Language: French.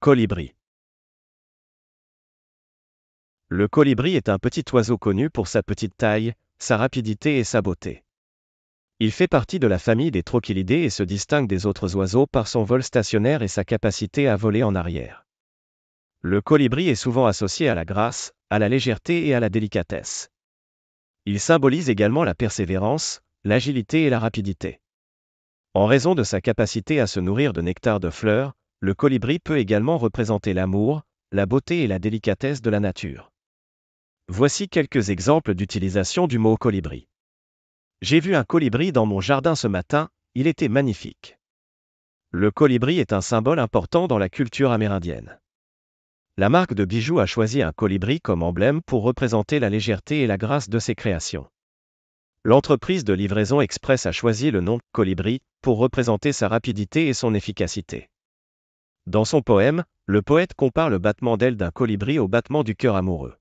Colibri. Le colibri est un petit oiseau connu pour sa petite taille, sa rapidité et sa beauté. Il fait partie de la famille des trochylidées et se distingue des autres oiseaux par son vol stationnaire et sa capacité à voler en arrière. Le colibri est souvent associé à la grâce, à la légèreté et à la délicatesse. Il symbolise également la persévérance, l'agilité et la rapidité. En raison de sa capacité à se nourrir de nectar de fleurs, le colibri peut également représenter l'amour, la beauté et la délicatesse de la nature. Voici quelques exemples d'utilisation du mot colibri. J'ai vu un colibri dans mon jardin ce matin, il était magnifique. Le colibri est un symbole important dans la culture amérindienne. La marque de bijoux a choisi un colibri comme emblème pour représenter la légèreté et la grâce de ses créations. L'entreprise de livraison express a choisi le nom Colibri pour représenter sa rapidité et son efficacité. Dans son poème, le poète compare le battement d'aile d'un colibri au battement du cœur amoureux.